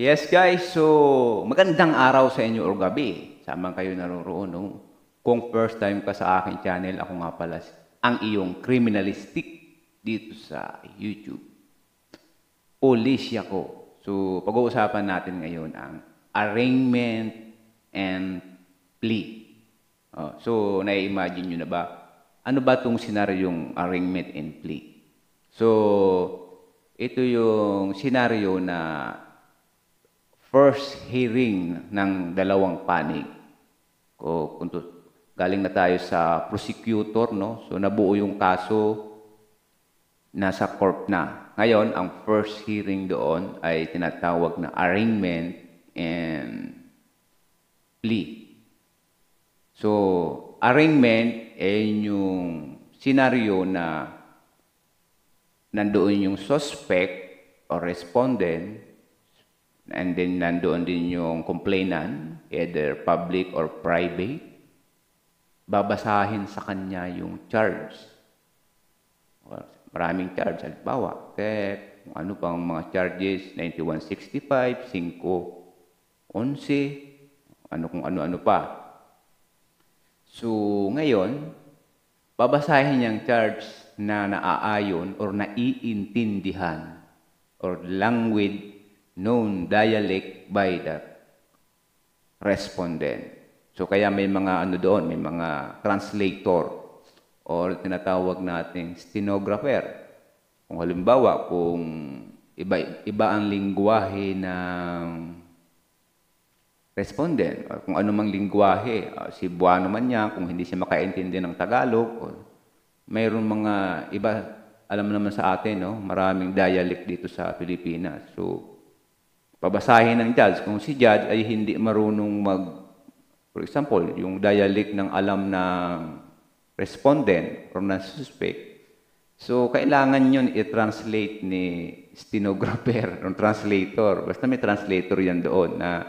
Yes guys, so magandang araw sa inyo or gabi. Sama kayo naroroon. No? Kung first time ka sa aking channel, ako nga pala ang iyong criminalistic dito sa YouTube. Police ako. So pag-uusapan natin ngayon ang arraignment and plea. Oh, so nai-imagine nyo na ba, ano ba itong yung arraignment and plea? So ito yung senaryo na first hearing ng dalawang panig. O, kung galing na tayo sa prosecutor, no? So, nabuo yung kaso, nasa court na. Ngayon, ang first hearing doon ay tinatawag na arraignment and plea. So, arraignment ay eh, yung senaryo na nandoon yung suspect or respondent And then nandoon din yung complainant, either public or private. Babasahin sa kanya yung charge. Maraming charge. Halimbawa, theft, ano pang mga charges, 9165, 5, 11, ano kung ano-ano pa. So, ngayon, babasahin niyang charge na naaayon or naiintindihan or language known dialect by the respondent. So kaya may mga ano doon, may mga translator or tinatawag nating stenographer. Kung halimbawa, kung iba, iba ang lingwahe ng respondent or kung ano mang lingwahe, uh, si Buano man niya, kung hindi siya makaintindi ng Tagalog, or mayroon mga iba, alam naman sa atin, no? maraming dialect dito sa Pilipinas. So, Pabasahin ng judge. Kung si judge ay hindi marunong mag, for example, yung dialect ng alam ng respondent or ng suspect, so kailangan yun i-translate ni stenographer or translator. Basta may translator yan doon na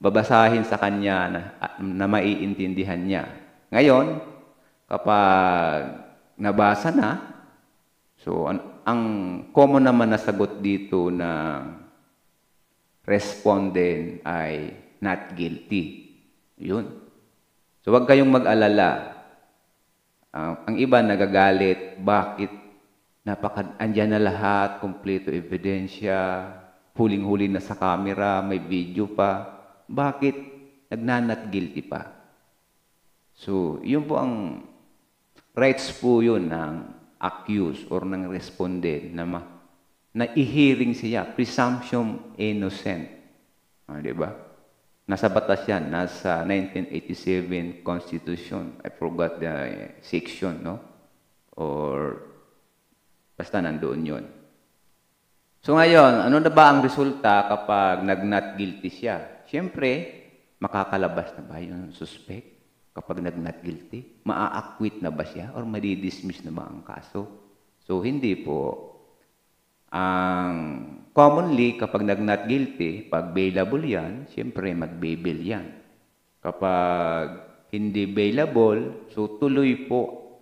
babasahin sa kanya na, na maiintindihan niya. Ngayon, kapag nabasa na, so ang, ang common naman na sagot dito na respondent ay not guilty. Yun. So huwag kayong mag-alala. Uh, ang iba nagagalit, bakit napaka andyan na lahat, kumpleto ebidensya, huling-huli na sa camera, may video pa. Bakit nagnanat guilty pa? So, yun po ang rights po yun ng accused or ng respondent na ma- na ihiring siya, presumption innocent. Ah, di ba? Nasa batas yan, nasa 1987 Constitution. I forgot the eh, section, no? Or, basta nandoon yon. So ngayon, ano na ba ang resulta kapag nag-not guilty siya? Siyempre, makakalabas na ba yung suspect kapag nag-not guilty? Maa-acquit na ba siya? Or madi-dismiss na ba ang kaso? So, hindi po ang commonly, kapag nag-not guilty, pag bailable yan, siyempre mag-bail yan. Kapag hindi bailable, so tuloy po,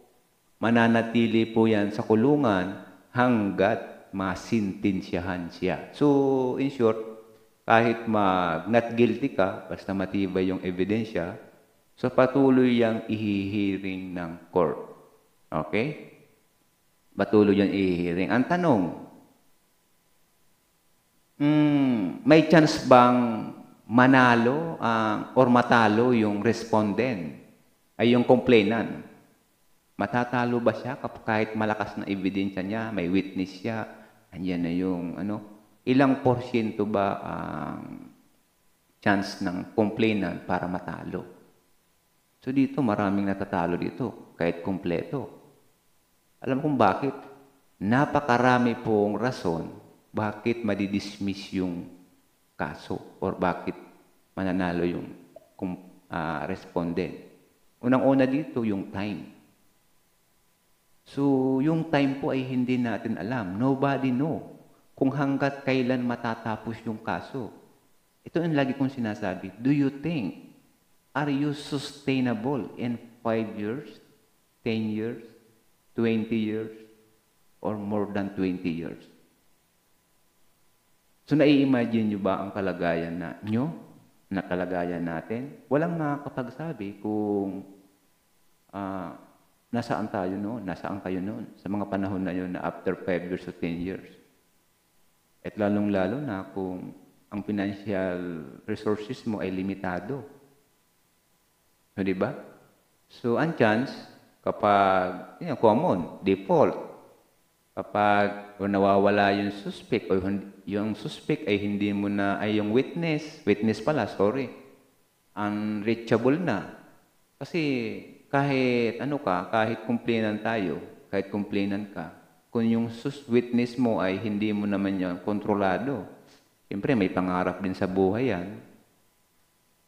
mananatili po yan sa kulungan hanggat masintinsyahan siya. So, in short, kahit mag not guilty ka, basta matibay yung ebidensya, so patuloy yang ihihiring ng court. Okay? Patuloy yung ihihiring. Ang tanong, mm, may chance bang manalo uh, or matalo yung respondent ay yung complainant? Matatalo ba siya kahit malakas na ebidensya niya, may witness siya, andyan na yung ano, ilang porsyento ba ang um, chance ng complainant para matalo? So dito, maraming natatalo dito, kahit kumpleto. Alam kong bakit? Napakarami pong rason bakit madidismiss yung kaso or bakit mananalo yung uh, respondent. Unang-una dito, yung time. So, yung time po ay hindi natin alam. Nobody know kung hanggat kailan matatapos yung kaso. Ito yung lagi kong sinasabi. Do you think, are you sustainable in 5 years, 10 years, 20 years, or more than 20 years? So nai-imagine nyo ba ang kalagayan na nyo, na kalagayan natin? Walang makakapagsabi kung uh, nasaan tayo noon, nasaan kayo noon, sa mga panahon na yun na after 5 years or 10 years. At lalong-lalo na kung ang financial resources mo ay limitado. So, di ba? So, ang chance, kapag, yun, common, default, kapag nawawala yung suspect o yung suspect ay hindi mo na, ay yung witness, witness pala, sorry, unreachable na. Kasi kahit ano ka, kahit complainant tayo, kahit complainant ka, kung yung sus witness mo ay hindi mo naman yan kontrolado, siyempre may pangarap din sa buhay yan.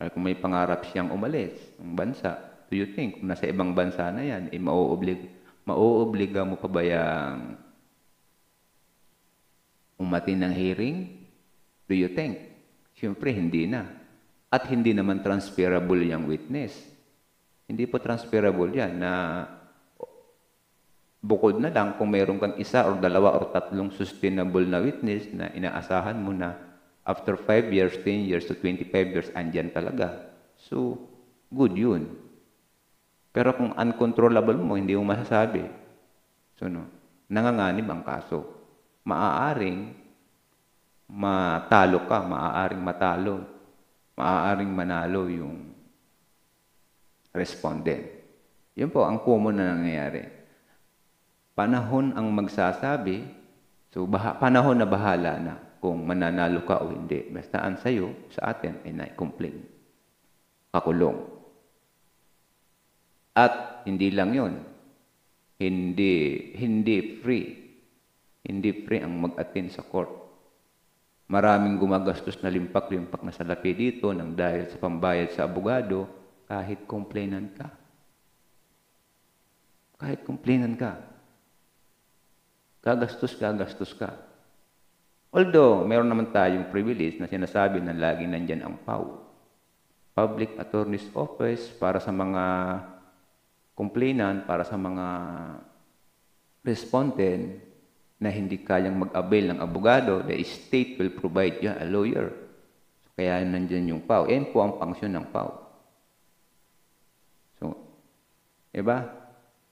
Or kung may pangarap siyang umalis ng bansa, do you think, kung nasa ibang bansa na yan, ay eh, mauoblig, mauobliga mo pa ba yung umatin ng hearing? Do you think? Siyempre, hindi na. At hindi naman transferable yung witness. Hindi po transferable yan na bukod na lang kung mayroon kang isa or dalawa or tatlong sustainable na witness na inaasahan mo na after 5 years, 10 years to 25 years, andyan talaga. So, good yun. Pero kung uncontrollable mo, hindi mo masasabi. So, no, nanganganib ang kaso maaaring matalo ka, maaaring matalo, maaaring manalo yung respondent. Yun po ang common na nangyayari. Panahon ang magsasabi, so baha, panahon na bahala na kung mananalo ka o hindi. Basta Bastaan sa'yo, sa atin, ay na-complain. Kakulong. At hindi lang yon Hindi, hindi free hindi pre ang mag-attend sa court. Maraming gumagastos na limpak-limpak na salapi dito nang dahil sa pambayad sa abogado kahit complainant ka. Kahit complainant ka. Gagastos, gagastos ka. Although, meron naman tayong privilege na sinasabi na lagi nandyan ang PAU. Public Attorney's Office para sa mga complainant, para sa mga respondent, na hindi kayang mag-avail ng abogado, the state will provide you a lawyer. Kaya nandyan yung PAW. Yan po ang pangsyon ng PAW. So, diba?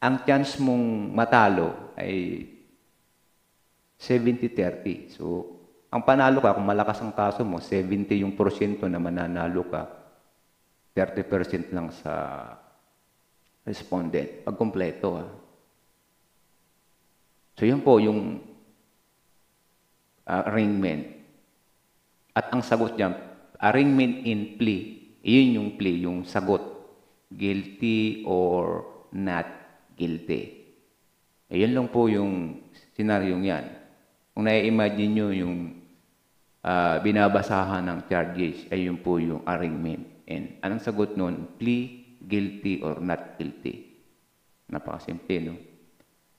Ang chance mong matalo ay 70-30. So, ang panalo ka, kung malakas ang kaso mo, 70 yung porsyento na mananalo ka, 30% lang sa respondent. Pag kompleto, ha? So yun po yung uh, arraignment. At ang sagot niya, arraignment in plea. Iyon yung plea, yung sagot. Guilty or not guilty. Iyon lang po yung senaryong yan. Kung nai-imagine nyo yung uh, binabasahan ng charges, ayun po yung arraignment. And anong sagot nun? Plea, guilty or not guilty. Napakasimple, no?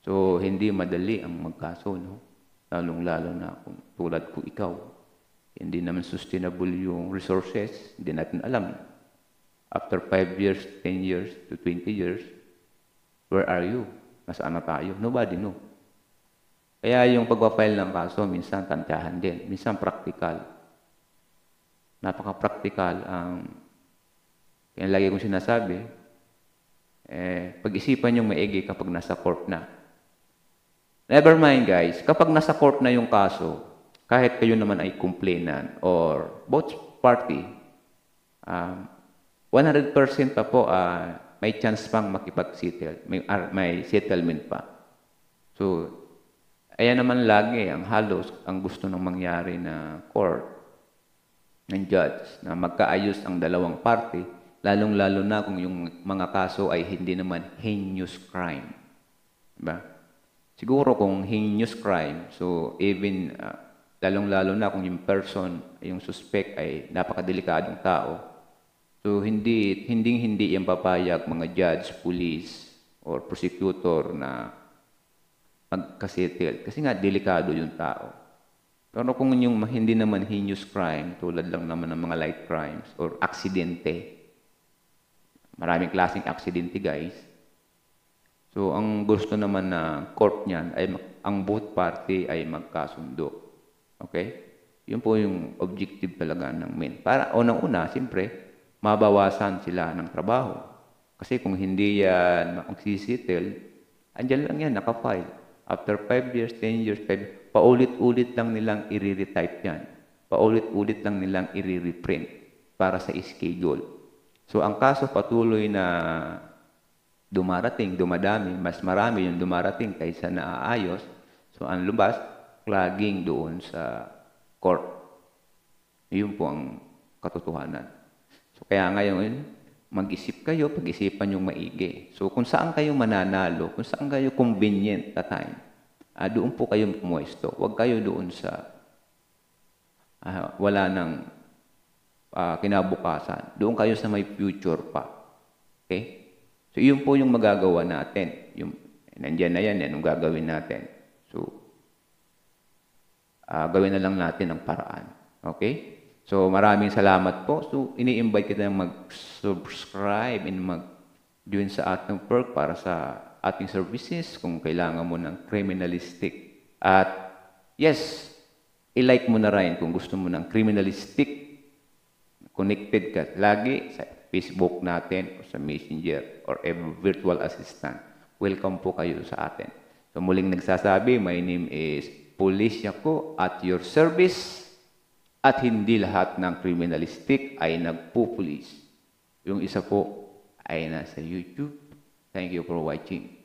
So, hindi madali ang magkaso, no? Lalong-lalo na kung tulad ko ikaw. Hindi naman sustainable yung resources, hindi natin alam. After 5 years, 10 years, to 20 years, where are you? Nasaan na tayo? Nobody no? Kaya yung pagpapile ng kaso, minsan tantahan din. Minsan practical. Napaka-practical ang kaya lagi kong sinasabi, eh, pag-isipan yung maigi kapag nasa court na. Never mind guys, kapag nasa court na yung kaso, kahit kayo naman ay complainant or both party, um, 100% pa po uh, may chance pang makipag-settle, may, uh, may settlement pa. So, ayan naman lagi ang halos ang gusto ng mangyari na court ng judge na magkaayos ang dalawang party, lalong-lalo na kung yung mga kaso ay hindi naman heinous crime. Diba? Siguro kung news crime, so even uh, lalong-lalo na kung yung person, yung suspect ay napakadelikadong tao, so hindi, hindi, hindi yung papayag mga judge, police, or prosecutor na magkasettle. Kasi nga, delikado yung tao. Pero kung yung hindi naman heinous crime, tulad lang naman ng mga light crimes or aksidente, maraming klaseng aksidente guys, So, ang gusto naman na court niyan ay ang both party ay magkasundo. Okay? Yun po yung objective talaga ng main. Para unang-una, siyempre, mabawasan sila ng trabaho. Kasi kung hindi yan magsisitil, andyan lang yan, nakafile. After 5 years, 10 years, 5 paulit-ulit lang nilang i-retype yan. Paulit-ulit lang nilang i-reprint para sa schedule. So, ang kaso patuloy na dumarating, dumadami, mas marami yung dumarating kaysa naaayos. So ang lumabas, laging doon sa court. Yun po ang katotohanan. So kaya ngayon, mag-isip kayo, pag-isipan yung maigi. So kung saan kayo mananalo, kung saan kayo convenient na time, ah, doon po kayo pumuesto. Huwag kayo doon sa ah, wala nang ah, kinabukasan. Doon kayo sa may future pa. Okay? So, yun po yung magagawa natin. Yung, nandiyan na yan, yan eh, ang gagawin natin. So, uh, gawin na lang natin ang paraan. Okay? So, maraming salamat po. So, ini-invite kita ng mag-subscribe and mag-join sa ating work para sa ating services kung kailangan mo ng criminalistic. At, yes, i-like mo na rin kung gusto mo ng criminalistic Connected ka lagi sa Facebook natin, o sa Messenger, or every virtual assistant. Welcome po kayo sa atin. So muling nagsasabi, my name is Police Yako at your service at hindi lahat ng criminalistic ay nagpupulis. Yung isa po ay nasa YouTube. Thank you for watching.